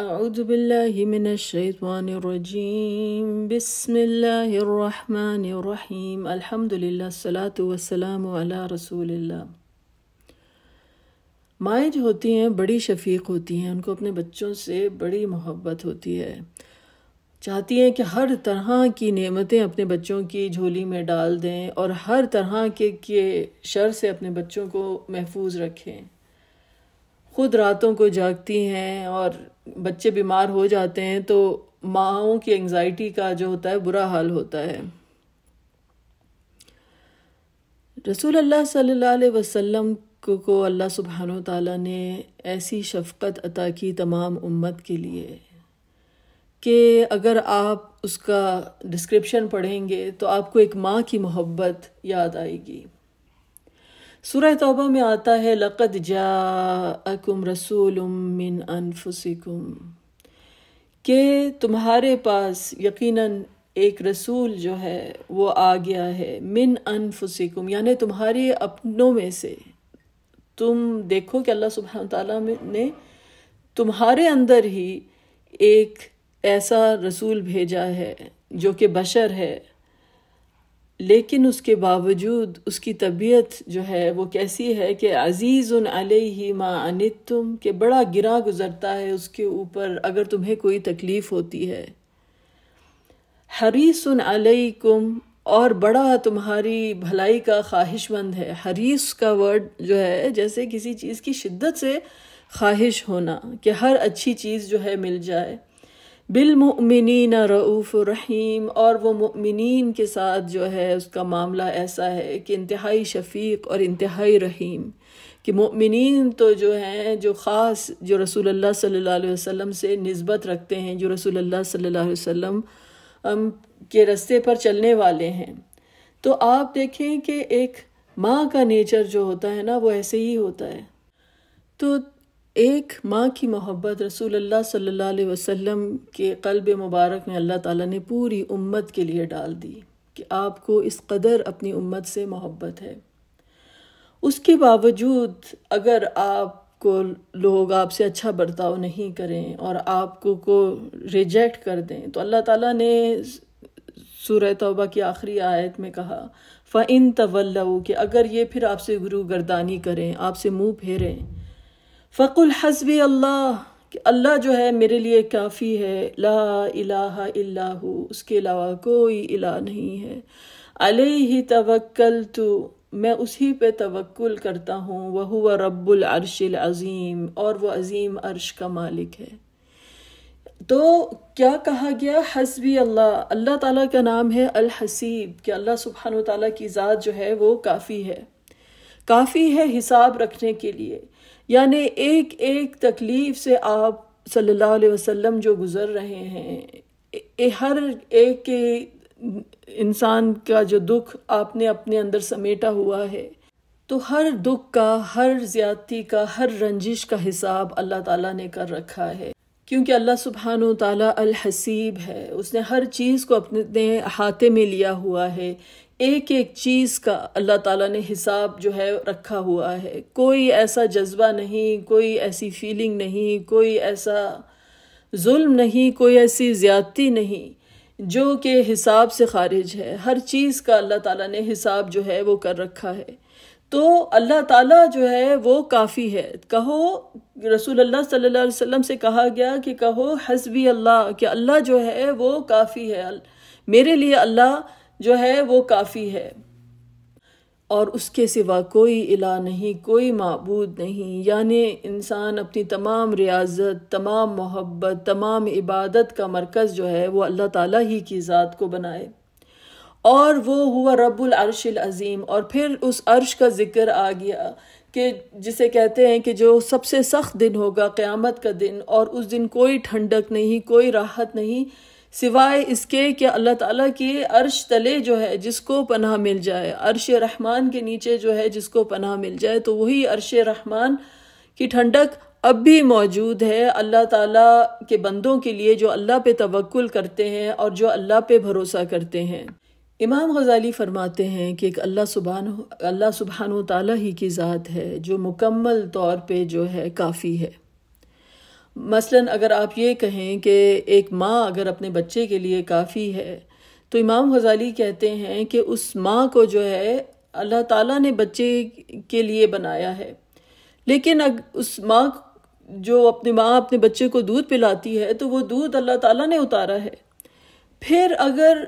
أعوذ بالله من الشيطان الرجيم بسم الله الرحمن الرحيم الحمد لله الصلاة والسلام على रसूल माएँ जो होती हैं बड़ी शफीक होती हैं उनको अपने बच्चों से बड़ी मोहब्बत होती है चाहती हैं कि हर तरह की नेमतें अपने बच्चों की झोली में डाल दें और हर तरह के के शर से अपने बच्चों को महफूज रखें खुद रातों को जागती हैं और बच्चे बीमार हो जाते हैं तो माओं की एंजाइटी का जो होता है बुरा हाल होता है रसूल अल्लाह सल्लल्लाहु अलैहि वसल्लम को, को अल्लाह सुबहान ताला ने ऐसी शफ़क़त अता की तमाम उम्मत के लिए कि अगर आप उसका डिस्क्रिप्शन पढ़ेंगे तो आपको एक माँ की मोहब्बत याद आएगी सूर्य तौबा में आता है लक़द जा अकुम रसूल मिन अनफुसिकुम के तुम्हारे पास यकीनन एक रसूल जो है वो आ गया है मिन अनफुसिकुम यानि तुम्हारे अपनों में से तुम देखो कि अल्लाह सुबह ने तुम्हारे अंदर ही एक ऐसा रसूल भेजा है जो कि बशर है लेकिन उसके बावजूद उसकी तबीयत जो है वो कैसी है कि अज़ीज़ माँ अनित तुम के बड़ा गिरा गुज़रता है उसके ऊपर अगर तुम्हें कोई तकलीफ़ होती है अलई कुम और बड़ा तुम्हारी भलाई का ख्वाहिशमंद है हरीस का वर्ड जो है जैसे किसी चीज़ की शिद्दत से ख्वाहिश होना कि हर अच्छी चीज़ जो है मिल जाए बिलमिन रऊफ़ रहीम और वो ममिन के साथ जो है उसका मामला ऐसा है कि इंतहाई शफीक और इंतहाई रहीम कि ममिन तो जो हैं जो ख़ास जो रसूल अल्लाह सल्लल्लाहु अलैहि वसल्लम से नस्बत रखते हैं जो रसूल अल्लाह सल्लल्लाहु अलैहि वसल्लम के रस्ते पर चलने वाले हैं तो आप देखें कि एक माँ का नेचर जो होता है ना वो ऐसे ही होता है तो एक माँ की मोहब्बत रसूल अल्लाह सल्लल्लाहु अलैहि वसल्लम के कल्ब मुबारक में अल्लाह ताला ने पूरी उम्मत के लिए डाल दी कि आपको इस कदर अपनी उम्मत से मोहब्बत है उसके बावजूद अगर आपको लोग आपसे अच्छा बर्ताव नहीं करें और आपको को रिजेक्ट कर दें तो अल्लाह ताला ने सूर्य तौबा की आखिरी आयत में कहा फ़ इन तवल्लु कि अगर ये फिर आपसे गुरु गर्दानी करें आपसे मुँह फेरें फ़कुल हसबी अल्लाह कि अल्लाह जो है मेरे लिए काफ़ी है ला इलाहा उसके अलावा कोई इला नहीं है अले ही तवक्ल तो मैं उसी पे तवक्ल करता हूँ वह हुआ रब्बुल अरशिल अज़ीम और वह अज़ीम अरश का मालिक है तो क्या कहा गया हसबी अल्लाह अल्लाह ताला का नाम है अल हसीब कि अल्लाह सुबहान तला की ज़ात जो है वो काफ़ी है काफ़ी है हिसाब रखने के लिए यानी एक एक तकलीफ़ से आप सल्लल्लाहु अलैहि वसल्लम जो गुज़र रहे हैं ए, हर एक के इंसान का जो दुख आपने अपने अंदर समेटा हुआ है तो हर दुख का हर ज्यादती का हर रंजिश का हिसाब अल्लाह ताला ने कर रखा है क्योंकि अल्लाह सुबहान ताला है उसने हर चीज़ को अपने हाथे में लिया हुआ है एक एक चीज़ का अल्लाह ताला ने हिसाब जो है रखा हुआ है कोई ऐसा जज्बा नहीं कोई ऐसी फीलिंग नहीं कोई ऐसा जुल्म नहीं कोई ऐसी ज़्यादती नहीं जो कि हिसाब से खारिज है हर चीज़ का अल्लाह ताला ने हिसाब जो है वो कर रखा है तो अल्लाह ताला जो है वो काफ़ी है कहो रसूल अल्लाह सल्लल्लाहु अलैहि वसल्लम से कहा गया कि कहो हसबी अल्लाह कि अल्लाह जो है वो काफ़ी है मेरे लिए अल्लाह जो है वो काफ़ी है और उसके सिवा कोई इला नहीं कोई मबूद नहीं यानि इंसान अपनी तमाम रियाजत तमाम मोहब्बत तमाम इबादत का मरकज़ जो है वो अल्लाह ताला ही की ज़ात को बनाए और वो हुआ रब्बुल अरशिल अज़ीम और फिर उस अर्श का ज़िक्र आ गया कि जिसे कहते हैं कि जो सबसे सख्त दिन होगा क़्यामत का दिन और उस दिन कोई ठंडक नहीं कोई राहत नहीं सिवाय इसके कि अल्लाह ताला के अर्श तले जो है जिसको पनाह मिल जाए अर्श रहमान के नीचे जो है जिसको पनाह मिल जाए तो वही अर्श रहमान की ठंडक अब भी मौजूद है अल्लाह ताला के बंदों के लिए जो अल्लाह पे तवक्ल करते हैं और जो अल्लाह पे भरोसा करते हैं इमाम गज़ाली फरमाते हैं कि एक अल्लाह सुबहान अल्लाह सुबहान ताली ही की ज़ात है जो मुकम्मल तौर पे जो है काफ़ी है मसलन अगर आप ये कहें कि एक माँ अगर अपने बच्चे के लिए काफ़ी है तो इमाम गज़ाली कहते हैं कि उस माँ को जो है अल्लाह ताला ने बच्चे के लिए बनाया है लेकिन अग, उस माँ जो अपनी माँ अपने बच्चे को दूध पिलाती है तो वो दूध अल्लाह ताला ने उतारा है फिर अगर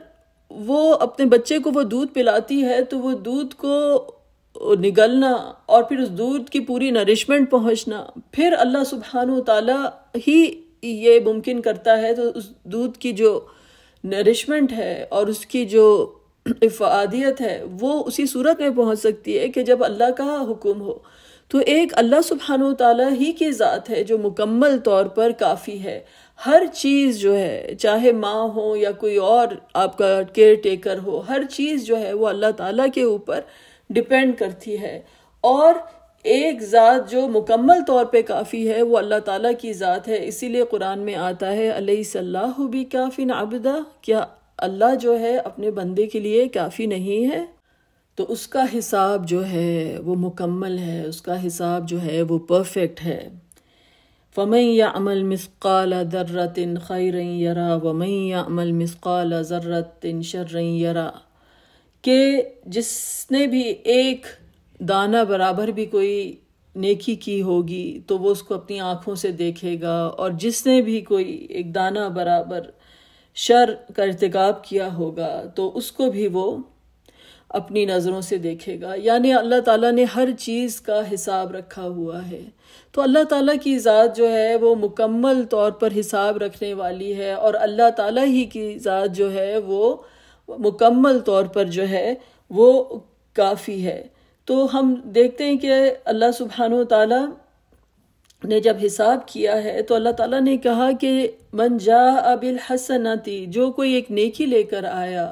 वो अपने बच्चे को वो दूध पिलाती है तो वो दूध को निगलना और फिर उस दूध की पूरी नरिशमेंट पहुंचना फिर अल्लाह सुबहान तला ही ये मुमकिन करता है तो उस दूध की जो नरिशमेंट है और उसकी जो इफादियत है वो उसी सूरत में पहुंच सकती है कि जब अल्लाह का हुक्म हो तो एक अल्लाह सुबहान ताली ही की ज़ात है जो मुकम्मल तौर पर काफ़ी है हर चीज़ जो है चाहे माँ हो या कोई और आपका केयर टेकर हो हर चीज़ जो है वो अल्लाह ताला के ऊपर डिपेंड करती है और एक ज़ात जो मुकम्मल तौर पे काफ़ी है वो अल्लाह ताला की ज़ात है इसीलिए कुरान में आता है अल्लाह भी काफी नाबदा क्या अल्लाह जो है अपने बंदे के लिए काफ़ी नहीं है तो उसका हिसाब जो है वो मुकम्मल है उसका हिसाब जो है वो परफेक्ट है फ़मन यामल मिसकाल दर्रतिन खैर यरा वमन यामल मिसकाल ज़र्रतिन शर्र यरा के जिसने भी एक दाना बराबर भी कोई नेकी की होगी तो वो उसको अपनी आँखों से देखेगा और जिसने भी कोई एक दाना बराबर शर का इरतकब किया होगा तो उसको भी वो अपनी नज़रों से देखेगा यानी अल्लाह ताला ने हर चीज़ का हिसाब रखा हुआ है तो अल्लाह ताला की ज़ात जो है वो मुकम्मल तौर पर हिसाब रखने वाली है और अल्लाह ताला ही की ज़ात जो है वो मुकम्मल तौर पर जो है वो काफ़ी है तो हम देखते हैं कि अल्लाह सुबहान ताला ने जब हिसाब किया है तो अल्लाह ताला ने कहा कि मन जा अबिल हसनती जो कोई एक नेकी लेकर आया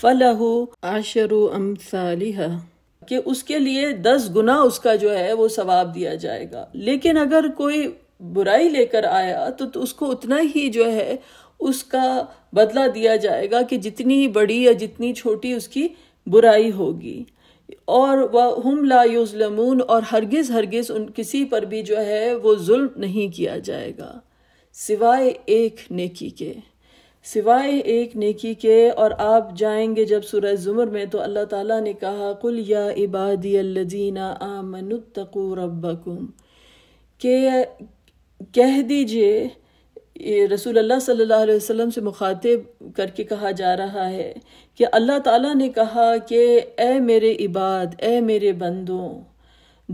फलहु आशरु अम्सालिहा कि उसके लिए दस गुना उसका जो है वो सवाब दिया जाएगा लेकिन अगर कोई बुराई लेकर आया तो, तो उसको उतना ही जो है उसका बदला दिया जाएगा कि जितनी बड़ी या जितनी छोटी उसकी बुराई होगी और वह हम ला युजलमून और हरगिज़ हरगिज़ उन किसी पर भी जो है वो जुल्म नहीं किया जाएगा सिवाय एक नेकी के सिवाय एक नेकी के और आप जाएंगे जब सूरह ज़ुमर में तो अल्लाह ताला ने कहा कुल या इबादी अल्लजीना आमनुतकू रब्बकुम के कह दीजिए रसूल अल्लाह सल्लल्लाहु अलैहि वसल्लम से मुखातिब करके कहा जा रहा है कि अल्लाह ताला ने कहा कि ऐ मेरे इबाद ए मेरे बंदों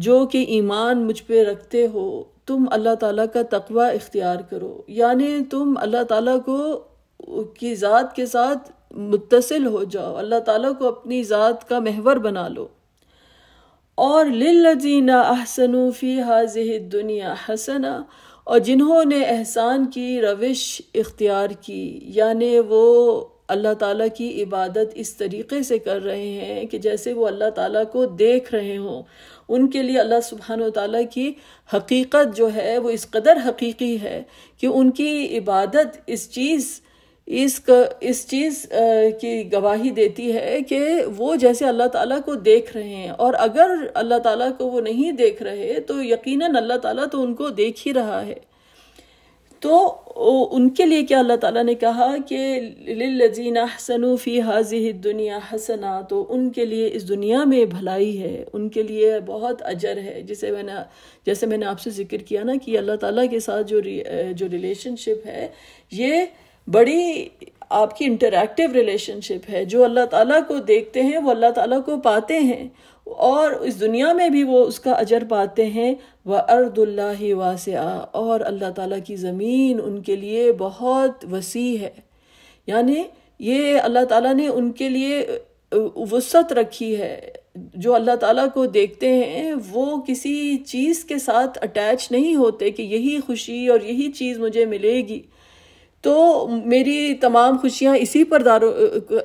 जो कि ईमान मुझ पर रखते हो तुम अल्लाह ताला का तकवा इख्तियार करो यानी तुम अल्लाह ताला को की ज़ात के साथ मुतसिल हो जाओ अल्लाह ताला को अपनी ज़ात का महवर बना लो और लिल्लजीना अहसनू फ़ी हाजिह दुनिया हसना और जिन्होंने एहसान की रविश इख्तियार की यानि वो अल्लाह ताला की इबादत इस तरीके से कर रहे हैं कि जैसे वो अल्लाह ताला को देख रहे हों उनके लिए अल्लाह सुबहान ताला की हकीकत जो है वो इस कदर हकीकी है कि उनकी इबादत इस चीज़ इस इस चीज़ की गवाही देती है कि वो जैसे अल्लाह ताला को देख रहे हैं और अगर अल्लाह ताला को वो नहीं देख रहे तो यकीनन अल्लाह ताला तो उनको देख ही रहा है तो उनके लिए क्या अल्लाह ताला ने कहा कि लजीन हसनु फ़ी हाजिह दुनिया हसना तो उनके लिए इस दुनिया में भलाई है उनके लिए बहुत अजर है जिसे मैंने जैसे मैंने आपसे ज़िक्र किया ना कि अल्लाह ताला के साथ जो जो रिलेशनशिप है ये बड़ी आपकी इंटरेक्टिव रिलेशनशिप है जो अल्लाह ताला को देखते हैं वो अल्लाह ताला को पाते हैं और इस दुनिया में भी वो उसका अजर पाते हैं व अर्दुल्ला वास और अल्लाह ताला की ज़मीन उनके लिए बहुत वसी है यानी ये अल्लाह ताला ने उनके लिए वसत रखी है जो अल्लाह ताला को देखते हैं वो किसी चीज़ के साथ अटैच नहीं होते कि यही खुशी और यही चीज़ मुझे मिलेगी तो मेरी तमाम खुशियाँ इसी पर दारो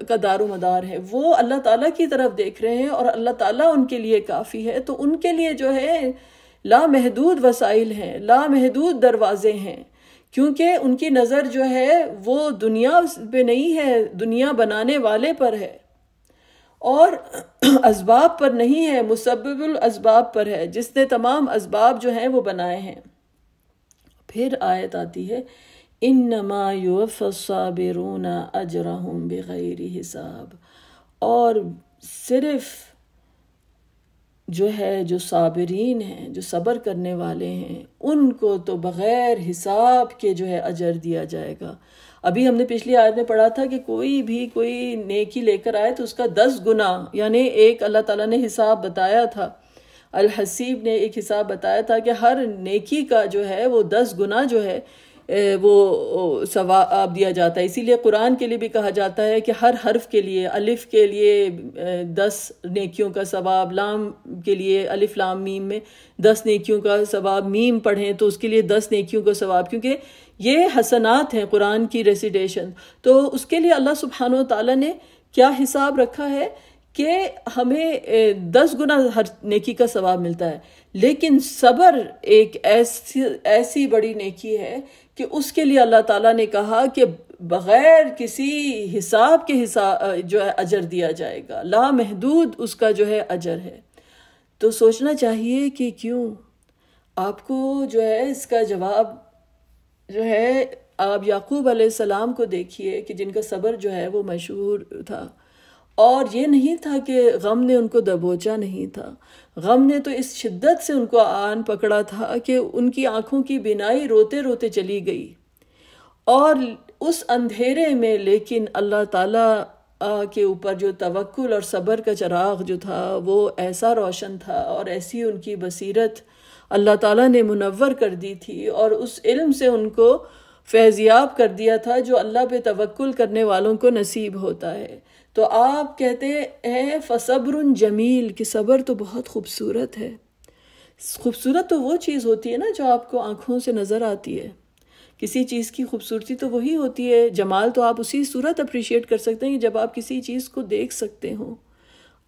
का दारो मदार है वो अल्लाह ताला की तरफ देख रहे हैं और अल्लाह ताला उनके लिए काफ़ी है तो उनके लिए जो है लामहदूद वसाइल हैं लामहदूद दरवाज़े हैं क्योंकि उनकी नज़र जो है वो दुनिया पे नहीं है दुनिया बनाने वाले पर है और इसबाब पर नहीं है मुसबल असबाब पर है जिसने तमाम इसबाब जो हैं वो बनाए हैं फिर आयत आती है इन्नमा युवफ़ाबिरून अजरहम हिसाब और सिर्फ जो है जो साबरीन हैं जो सब्र करने वाले हैं उनको तो बग़ैर हिसाब के जो है अजर दिया जाएगा अभी हमने पिछली आयत में पढ़ा था कि कोई भी कोई नेकी लेकर आए तो उसका दस गुना यानी एक अल्लाह ताला ने हिसाब बताया था अल हसीब ने एक हिसाब बताया था कि हर नेकी का जो है वो दस गुना जो है वो सवाब दिया जाता है इसीलिए कुरान के लिए भी कहा जाता है कि हर हर्फ के लिए अलिफ़ के लिए दस नेकियों का सवाब लाम के लिए अलिफ़ लाम मीम में दस नेकियों का सवाब मीम पढ़ें तो उसके लिए दस नेकियों का सवाब क्योंकि ये हसनात हैं कुरान की रेसिडेशन तो उसके लिए अल्लाह सुबहान तला ने क्या हिसाब रखा है कि हमें दस गुना हर नेकी का सवाब मिलता है लेकिन सब्र एक ऐसी ऐसी बड़ी नेकी है कि उसके लिए अल्लाह ताला ने कहा कि बग़ैर किसी हिसाब के हिसाब जो है अजर दिया जाएगा ला महदूद उसका जो है अजर है तो सोचना चाहिए कि क्यों आपको जो है इसका जवाब जो है आप याकूब सलाम को देखिए कि जिनका सब्र जो है वो मशहूर था और ये नहीं था कि गम ने उनको दबोचा नहीं था गम ने तो इस शिद्दत से उनको आन पकड़ा था कि उनकी आंखों की बिनाई रोते रोते चली गई और उस अंधेरे में लेकिन अल्लाह ताला के ऊपर जो तवक्ल और सब्र का चराग जो था वो ऐसा रोशन था और ऐसी उनकी बसीरत अल्लाह ताला ने मुनवर कर दी थी और उस इल्म से उनको फैजियाब कर दिया था जो अल्लाह पे तवक्ल करने वालों को नसीब होता है तो आप कहते हैं फ़सब्र जमील कि सब्र तो बहुत खूबसूरत है खूबसूरत तो वो चीज़ होती है ना जो आपको आँखों से नज़र आती है किसी चीज़ की खूबसूरती तो वही होती है जमाल तो आप उसी सूरत अप्रिशिएट कर सकते हैं कि जब आप किसी चीज़ को देख सकते हो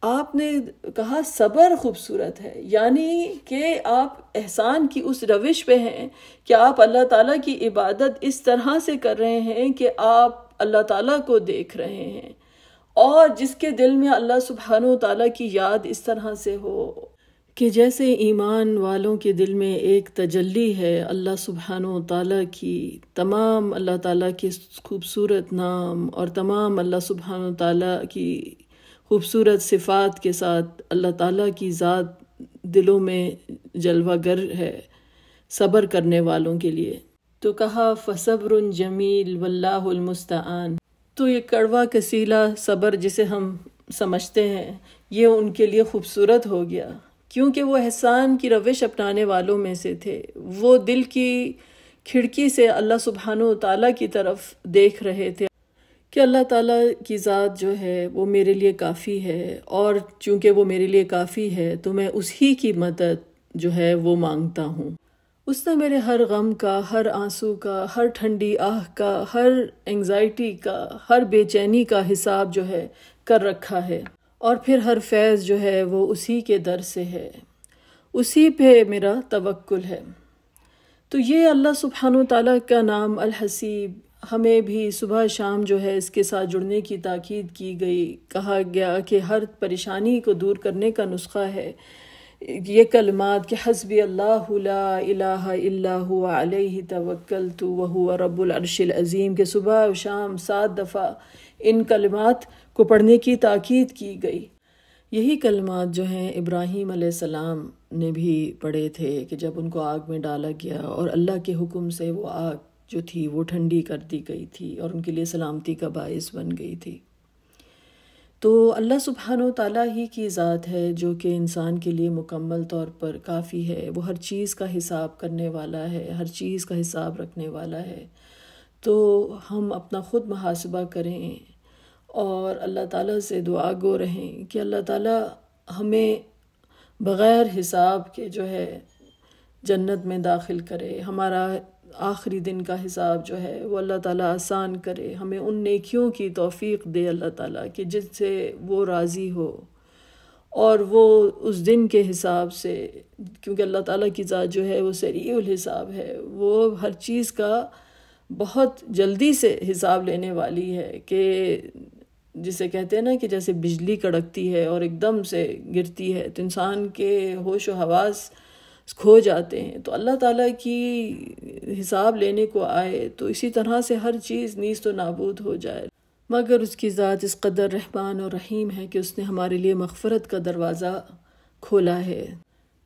आपने कहा सब्र खूबसूरत है यानी कि आप एहसान की उस रविश पे हैं कि आप अल्लाह ताला की इबादत इस तरह से कर रहे हैं कि आप अल्लाह ताला को देख रहे हैं और जिसके दिल में अल्लाह सुबहान तला की याद इस तरह से हो कि जैसे ईमान वालों के दिल में एक तजल्ली है अल्लाह सुबहान तला की तमाम अल्लाह ताली के खूबसूरत नाम और तमाम अल्लाह सुबहान तला की खूबसूरत सिफ़ात के साथ अल्लाह ताली की ज़ात दिलों में जलवागर है सब्र करने वालों के लिए तो कहा फ़सब्र जमील वल्लामुस्तान तो ये कड़वा कसीला सबर जिसे हम समझते हैं ये उनके लिए खूबसूरत हो गया क्योंकि वो एहसान की रविश अपनाने वालों में से थे वो दिल की खिड़की से अल्लाह सुबहान तला की तरफ देख रहे थे कि अल्लाह ताला की ज़ात जो है वो मेरे लिए काफ़ी है और चूँकि वो मेरे लिए काफ़ी है तो मैं उसी की मदद जो है वो मांगता हूँ उसने मेरे हर गम का हर आंसू का हर ठंडी आह का हर एंजाइटी का हर बेचैनी का हिसाब जो है कर रखा है और फिर हर फैज़ जो है वो उसी के दर से है उसी पे मेरा तवक्ल है तो ये अल्लाह सुबहान ताली का नाम अलहसीब हमें भी सुबह शाम जो है इसके साथ जुड़ने की ताकीद की गई कहा गया कि हर परेशानी को दूर करने का नुस्खा है ये कलमात कि हसबी अल्लाह तवक्ल तो वह अरशिल अज़ीम के सुबह और शाम सात दफ़ा इन कलमात को पढ़ने की ताक़ीद की गई यही कलमात जो हैं इब्राहीम सलाम ने भी पढ़े थे कि जब उनको आग में डाला गया और अल्लाह के हुक्म से वो आग जो थी वो ठंडी कर दी गई थी और उनके लिए सलामती का बायस बन गई थी तो अल्लाह सुबहान तला ही की ज़ात है जो कि इंसान के लिए मुकम्मल तौर पर काफ़ी है वो हर चीज़ का हिसाब करने वाला है हर चीज़ का हिसाब रखने वाला है तो हम अपना ख़ुद महासबा करें और अल्लाह ताला से दुआ गो रहें कि अल्लाह ताला हमें बग़ैर हिसाब के जो है जन्नत में दाखिल करे हमारा आखिरी दिन का हिसाब जो है वो अल्लाह ताला आसान करे हमें उन नेकियों की तौफीक दे अल्लाह ताला कि जिससे वो राज़ी हो और वो उस दिन के हिसाब से क्योंकि अल्लाह ताला की ज़ात जो है वो सरील हिसाब है वो हर चीज़ का बहुत जल्दी से हिसाब लेने वाली है कि जिसे कहते हैं ना कि जैसे बिजली कड़कती है और एकदम से गिरती है तो इंसान के होश व हवास खो जाते हैं तो अल्लाह ताला की हिसाब लेने को आए तो इसी तरह से हर चीज़ नीस तो नाबूद हो जाए मगर उसकी ज़ात इस कदर रहमान और रहीम है कि उसने हमारे लिए मफफ़रत का दरवाज़ा खोला है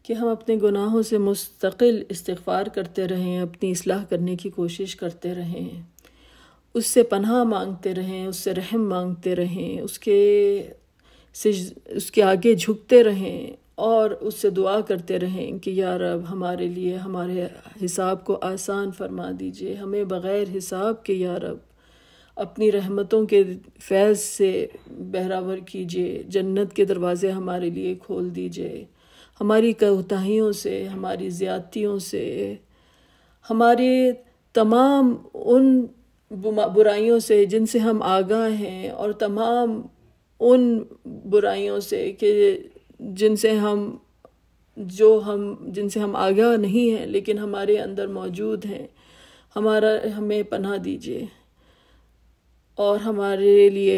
कि हम अपने गुनाहों से मुस्तकिल इस्तफ़ार करते रहें अपनी असलाह करने की कोशिश करते रहें उससे पनाह मांगते रहें उससे रहम मांगते रहें उसके से उसके आगे झुकते रहें और उससे दुआ करते रहें कि या रब हमारे लिए हमारे हिसाब को आसान फरमा दीजिए हमें बग़ैर हिसाब के या रब अपनी रहमतों के फैज़ से बहरावर कीजिए जन्नत के दरवाज़े हमारे लिए खोल दीजिए हमारी कोताहीियों से हमारी ज़्यादतियों से हमारे तमाम उन बुराइयों से जिनसे हम आगा हैं और तमाम उन बुराइयों से कि जिनसे हम जो हम जिनसे हम आगाह नहीं हैं लेकिन हमारे अंदर मौजूद हैं हमारा हमें पनाह दीजिए और हमारे लिए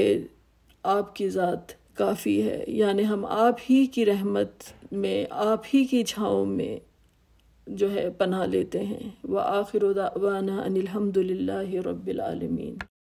आपकी ज़ात काफ़ी है यानी हम आप ही की रहमत में आप ही की छाँव में जो है पनाह लेते हैं व आखिर वाना अनिलहमदिल्ला रबालमीन